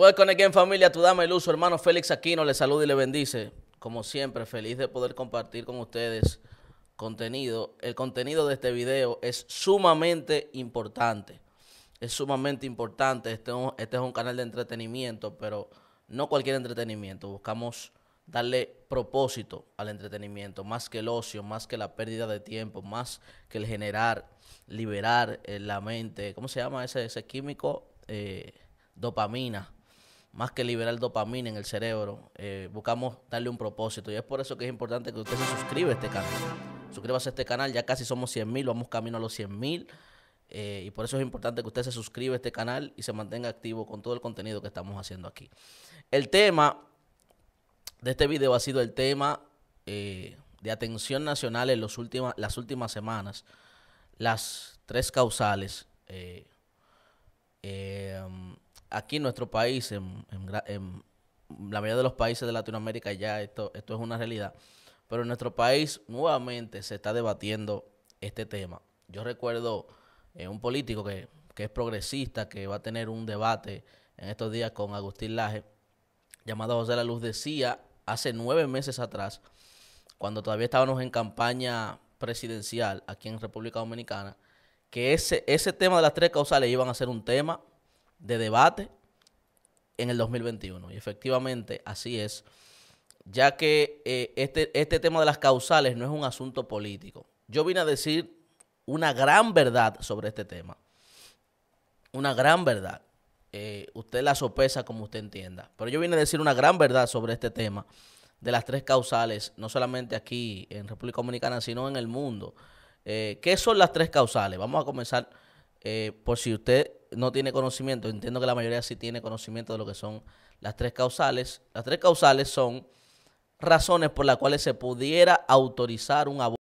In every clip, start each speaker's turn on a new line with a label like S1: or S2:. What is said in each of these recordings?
S1: Welcome again familia, tu dama y luz, hermano Félix Aquino le saluda y le bendice. Como siempre, feliz de poder compartir con ustedes contenido. El contenido de este video es sumamente importante. Es sumamente importante. Este, es un este canal de entretenimiento, pero no cualquier entretenimiento. Buscamos darle propósito al entretenimiento, más que el ocio, más que la pérdida de tiempo, más que el generar, liberar eh, la mente. ¿Cómo se llama ese, ese químico? Eh, dopamina más que liberar dopamina en el cerebro, eh, buscamos darle un propósito. Y es por eso que es importante que usted se suscriba a este canal. Suscríbase a este canal, ya casi somos 100.000, mil, vamos camino a los 100.000. Eh, y por eso es importante que usted se suscriba a este canal y se mantenga activo con todo el contenido que estamos haciendo aquí. El tema de este video ha sido el tema eh, de atención nacional en los las últimas semanas. Las tres causales. Eh, aquí en nuestro país, en, la mayoría de los países de Latinoamérica ya esto, esto es una realidad, pero en nuestro país nuevamente se está debatiendo este tema. Yo recuerdo eh, un político que, que es progresista, que va a tener un debate en estos días con Agustín Laje, llamado José La Luz, decía hace nueve meses atrás, cuando todavía estábamos en campaña presidencial aquí en República Dominicana, que ese, ese tema de las tres causales iban a ser un tema de debate en el 2021. Y efectivamente, así es, ya que eh, este, este tema de las causales no es un asunto político. Yo vine a decir una gran verdad sobre este tema. Una gran verdad. Eh, usted la sopesa como usted entienda. Pero yo vine a decir una gran verdad sobre este tema de las tres causales, no solamente aquí en República Dominicana, sino en el mundo. Eh, ¿Qué son las tres causales? Vamos a comenzar por si usted no tiene conocimiento, entiendo que la mayoría sí tiene conocimiento de lo que son las tres causales. Las tres causales son razones por las cuales se pudiera autorizar un aborto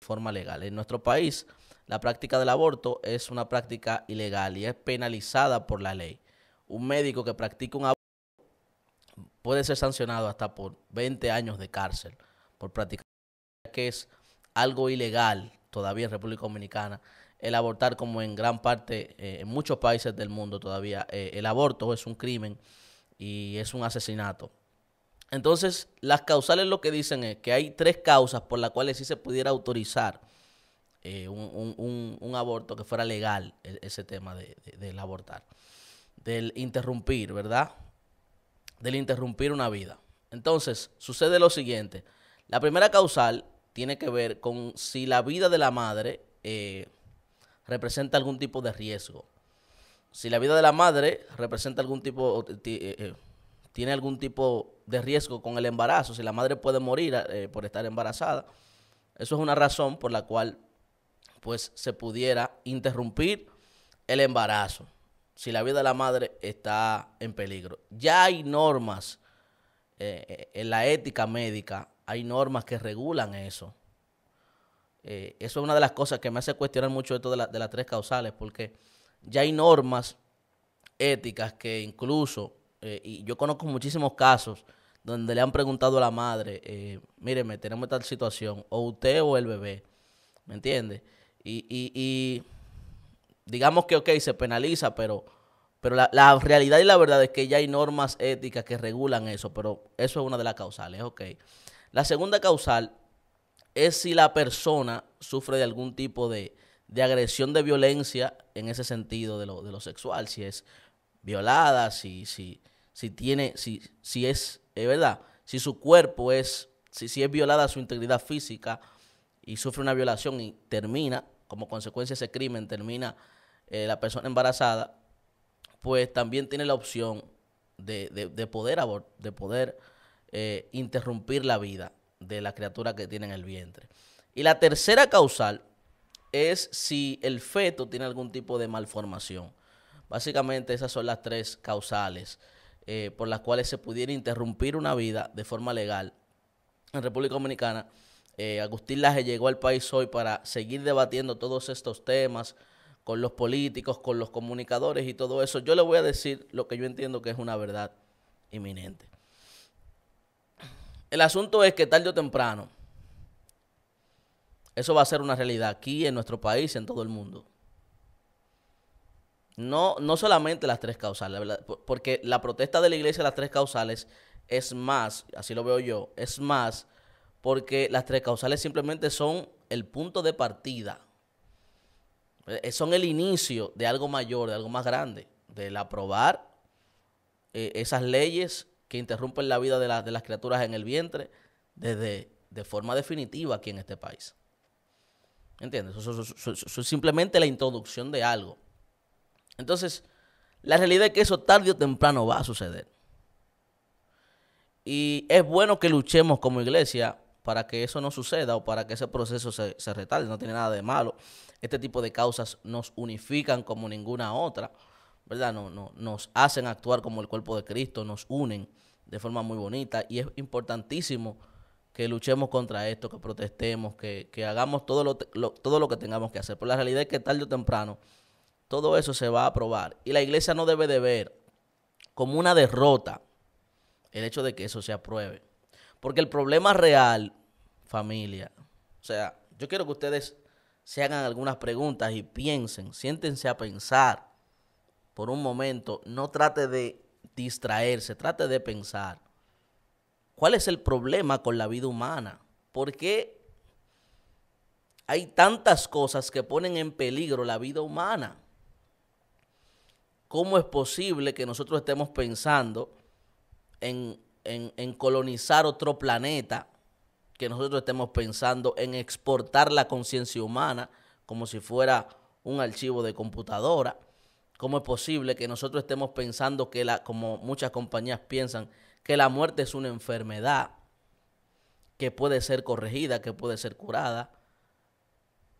S1: de forma legal. En nuestro país, la práctica del aborto es una práctica ilegal y es penalizada por la ley. Un médico que practica un aborto puede ser sancionado hasta por 20 años de cárcel por practicar que es algo ilegal todavía en República Dominicana el abortar como en gran parte, eh, en muchos países del mundo todavía, eh, el aborto es un crimen y es un asesinato. Entonces, las causales lo que dicen es que hay tres causas por las cuales sí se pudiera autorizar eh, un, un, aborto que fuera legal, e, ese tema de, del abortar, del interrumpir, ¿verdad? Del interrumpir una vida. Entonces, sucede lo siguiente. La primera causal tiene que ver con si la vida de la madre representa algún tipo de riesgo. Si la vida de la madre representa algún tipo, eh, eh, tiene algún tipo de riesgo con el embarazo, si la madre puede morir eh, por estar embarazada, eso es una razón por la cual pues se pudiera interrumpir el embarazo si la vida de la madre está en peligro. Ya hay normas en la ética médica, hay normas que regulan eso. Eh, eso es una de las cosas que me hace cuestionar mucho esto de, las tres causales, porque ya hay normas éticas que incluso, eh, y yo conozco muchísimos casos donde le han preguntado a la madre, eh, tenemos tal situación, o usted o el bebé, ¿me entiende? Y, y, digamos que, ok, se penaliza, pero, pero la, la, realidad y la verdad es que ya hay normas éticas que regulan eso, pero eso es una de las causales, ok. La segunda causal es si la persona sufre de algún tipo de, agresión de violencia en ese sentido de lo, de lo sexual, si es violada, si, si, si tiene, si, si es, es verdad, si su cuerpo es, si, si es violada su integridad física y sufre una violación y termina, como consecuencia de ese crimen, termina eh, la persona embarazada, pues también tiene la opción de, de, poder, de poder eh, interrumpir la vida de la criatura que tiene en el vientre. Y la tercera causal es si el feto tiene algún tipo de malformación. Básicamente esas son las tres causales eh, por las cuales se pudiera interrumpir una vida de forma legal en República Dominicana. Eh, Agustín Laje llegó al país hoy para seguir debatiendo todos estos temas con los políticos, con los comunicadores y todo eso. Yo le voy a decir lo que yo entiendo que es una verdad inminente. El asunto es que tarde o temprano eso va a ser una realidad aquí, en nuestro país, y en todo el mundo. No, no solamente las tres causales, porque la protesta de la iglesia de las tres causales es más, así lo veo yo, es más porque las tres causales simplemente son el punto de partida, eh, eh, son el inicio de algo mayor, de algo más grande, del aprobar eh, esas leyes que interrumpen la vida de, las criaturas en el vientre desde, de forma definitiva aquí en este país. ¿Entiendes? Eso, es simplemente la introducción de algo. Entonces, la realidad es que eso tarde o temprano va a suceder. Y es bueno que luchemos como iglesia para que eso no suceda o para que ese proceso se, se retarde. No tiene nada de malo. Este tipo de causas nos unifican como ninguna otra. ¿verdad? No, nos hacen actuar como el cuerpo de Cristo, nos unen de forma muy bonita y es importantísimo que luchemos contra esto, que protestemos, que, hagamos todo lo, todo lo que tengamos que hacer. Pero la realidad es que tarde o temprano todo eso se va a aprobar y la iglesia no debe de ver como una derrota el hecho de que eso se apruebe. Porque el problema real, familia, o sea, yo quiero que ustedes se hagan algunas preguntas y piensen, siéntense a pensar por un momento, no trate de distraerse, trate de pensar. ¿Cuál es el problema con la vida humana? ¿Por qué hay tantas cosas que ponen en peligro la vida humana? ¿Cómo es posible que nosotros estemos pensando en, en colonizar otro planeta? Que nosotros estemos pensando en exportar la conciencia humana como si fuera un archivo de computadora ¿Cómo es posible que nosotros estemos pensando que la, como muchas compañías piensan, que la muerte es una enfermedad que puede ser corregida, que puede ser curada?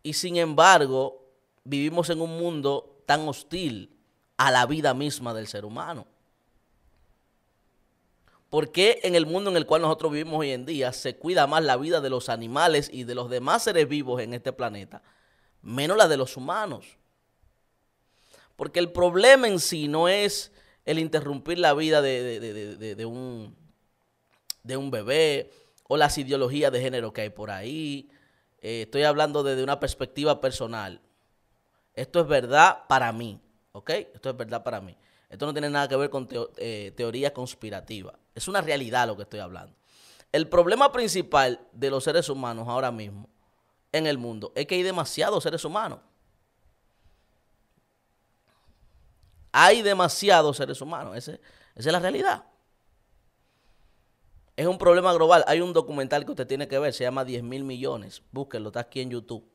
S1: Y sin embargo, vivimos en un mundo tan hostil a la vida misma del ser humano. ¿Por qué en el mundo en el cual nosotros vivimos hoy en día se cuida más la vida de los animales y de los demás seres vivos en este planeta, menos la de los humanos? Porque el problema en sí no es el interrumpir la vida de, un, de un bebé o las ideologías de género que hay por ahí. Eh, estoy hablando desde una perspectiva personal. Esto es verdad para mí, ¿ok? Esto es verdad para mí. Esto no tiene nada que ver con eh, teoría conspirativa. Es una realidad lo que estoy hablando. El problema principal de los seres humanos ahora mismo en el mundo es que hay demasiados seres humanos. Hay demasiados seres humanos. esa es la realidad. Es un problema global. Hay un documental que usted tiene que ver, se llama 10 mil millones. Búsquenlo, está aquí en YouTube.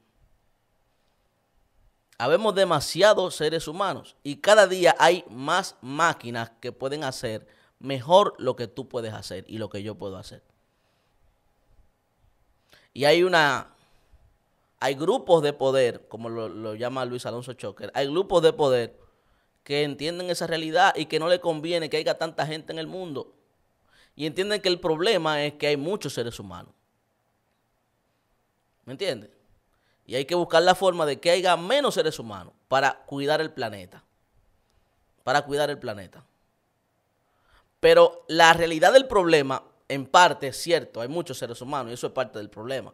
S1: Habemos demasiados seres humanos y cada día hay más máquinas que pueden hacer mejor lo que tú puedes hacer y lo que yo puedo hacer. Y hay una hay grupos de poder, como lo, lo llama Luis Alonso Choker, hay grupos de poder que entienden esa realidad y que no le conviene que haya tanta gente en el mundo. Y entienden que el problema es que hay muchos seres humanos. ¿Me entiendes? Y hay que buscar la forma de que haya menos seres humanos para cuidar el planeta. Para cuidar el planeta. Pero la realidad del problema, en parte, es cierto, hay muchos seres humanos y eso es parte del problema.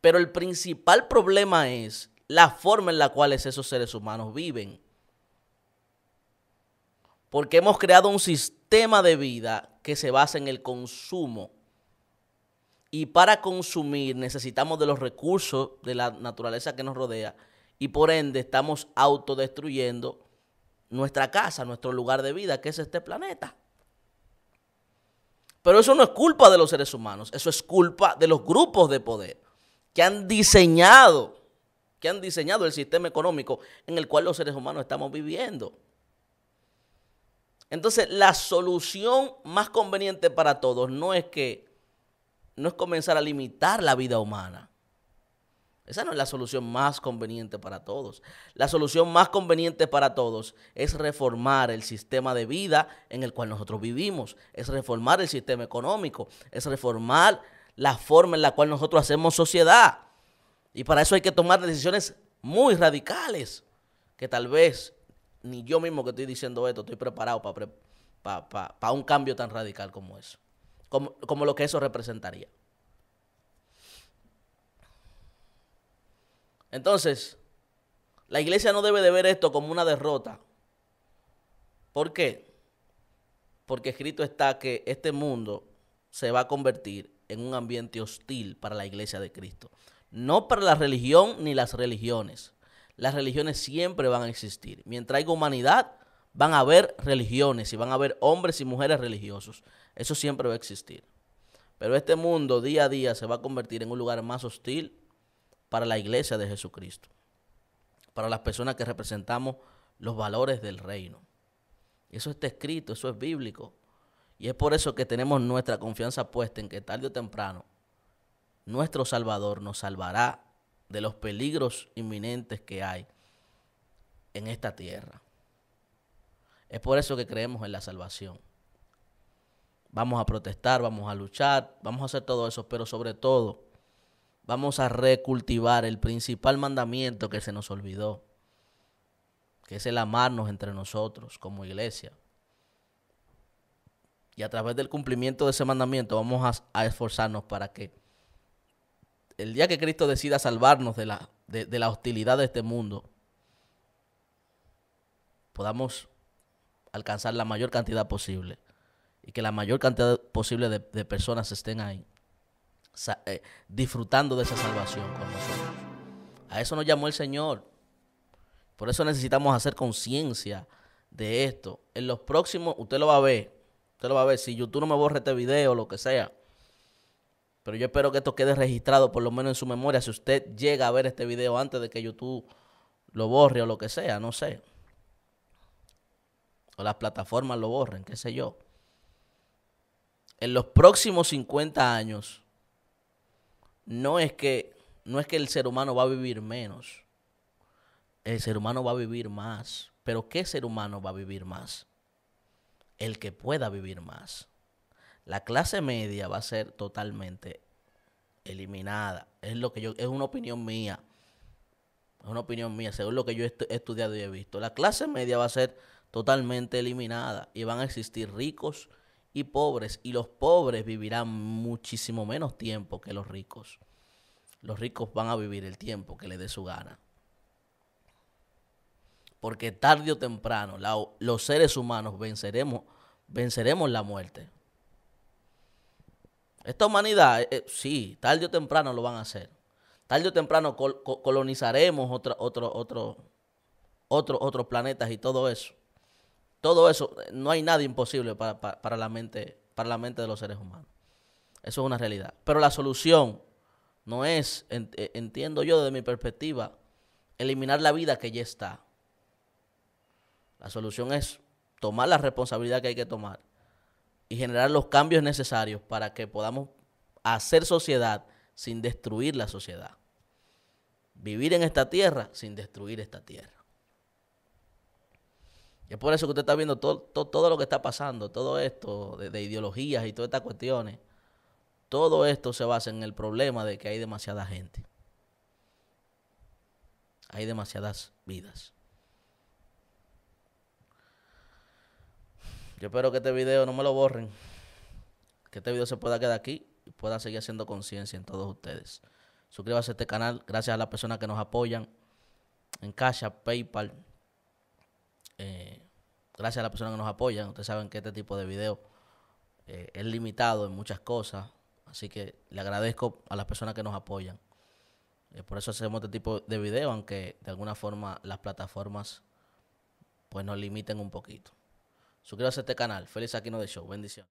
S1: Pero el principal problema es la forma en la cual esos seres humanos viven porque hemos creado un sistema de vida que se basa en el consumo. Y para consumir necesitamos de los recursos de la naturaleza que nos rodea y por ende estamos autodestruyendo nuestra casa, nuestro lugar de vida, que es este planeta. Pero eso no es culpa de los seres humanos, eso es culpa de los grupos de poder que han diseñado, que han diseñado el sistema económico en el cual los seres humanos estamos viviendo. Entonces, la solución más conveniente para todos no es que no es comenzar a limitar la vida humana. Esa no es la solución más conveniente para todos. La solución más conveniente para todos es reformar el sistema de vida en el cual nosotros vivimos, es reformar el sistema económico, es reformar la forma en la cual nosotros hacemos sociedad. Y para eso hay que tomar decisiones muy radicales que tal vez ni yo mismo que estoy diciendo esto estoy preparado para un cambio tan radical como eso, como, como lo que eso representaría. Entonces, la iglesia no debe de ver esto como una derrota. ¿Por qué? Porque escrito está que este mundo se va a convertir en un ambiente hostil para la iglesia de Cristo. No para la religión ni las religiones, las religiones siempre van a existir. Mientras haya humanidad, van a haber religiones y van a haber hombres y mujeres religiosos. Eso siempre va a existir. Pero este mundo día a día se va a convertir en un lugar más hostil para la iglesia de Jesucristo, para las personas que representamos los valores del reino. Eso está escrito, eso es bíblico. Y es por eso que tenemos nuestra confianza puesta en que tarde o temprano nuestro Salvador nos salvará de los peligros inminentes que hay en esta tierra. Es por eso que creemos en la salvación. Vamos a protestar, vamos a luchar, vamos a hacer todo eso, pero sobre todo vamos a recultivar el principal mandamiento que se nos olvidó, que es el amarnos entre nosotros como iglesia. Y a través del cumplimiento de ese mandamiento vamos a, esforzarnos para que el día que Cristo decida salvarnos de la, de, la hostilidad de este mundo, podamos alcanzar la mayor cantidad posible y que la mayor cantidad posible de, personas estén ahí eh, disfrutando de esa salvación con nosotros. A eso nos llamó el Señor. Por eso necesitamos hacer conciencia de esto. En los próximos, usted lo va a ver, usted lo va a ver, si YouTube no me borra este video lo que sea, pero yo espero que esto quede registrado, por lo menos en su memoria, si usted llega a ver este video antes de que YouTube lo borre o lo que sea, no sé. O las plataformas lo borren, qué sé yo. En los próximos 50 años, no es que, no es que el ser humano va a vivir menos. El ser humano va a vivir más. Pero ¿qué ser humano va a vivir más? El que pueda vivir más la clase media va a ser totalmente eliminada. Es lo que yo, es una opinión mía. Es una opinión mía, según lo que yo he estudiado y he visto. La clase media va a ser totalmente eliminada y van a existir ricos y pobres. Y los pobres vivirán muchísimo menos tiempo que los ricos. Los ricos van a vivir el tiempo que les dé su gana. Porque tarde o temprano los seres humanos venceremos, venceremos la muerte. Esta humanidad, eh, eh, sí, tarde o temprano lo van a hacer. Tarde o temprano colonizaremos otro, otro, otro, otro, otros planetas y todo eso. Todo eso, eh, no hay nada imposible para, la mente, para la mente de los seres humanos. Eso es una realidad. Pero la solución no es, entiendo yo desde mi perspectiva, eliminar la vida que ya está. La solución es tomar la responsabilidad que hay que tomar y generar los cambios necesarios para que podamos hacer sociedad sin destruir la sociedad. Vivir en esta tierra sin destruir esta tierra. Y es por eso que usted está viendo todo, todo, lo que está pasando, todo esto de, de ideologías y todas estas cuestiones. Todo esto se basa en el problema de que hay demasiada gente. Hay demasiadas vidas. Yo espero que este video no me lo borren. Que este video se pueda quedar aquí y pueda seguir haciendo conciencia en todos ustedes. Suscríbase a este canal. Gracias a las personas que nos apoyan en Casa, PayPal. Eh, gracias a las personas que nos apoyan. Ustedes saben que este tipo de video eh, es limitado en muchas cosas. Así que le agradezco a las personas que nos apoyan. Eh, por eso hacemos este tipo de video, aunque de alguna forma las plataformas pues nos limiten un poquito. Suscríbase a este canal. Feliz Aquino de Show. Bendiciones.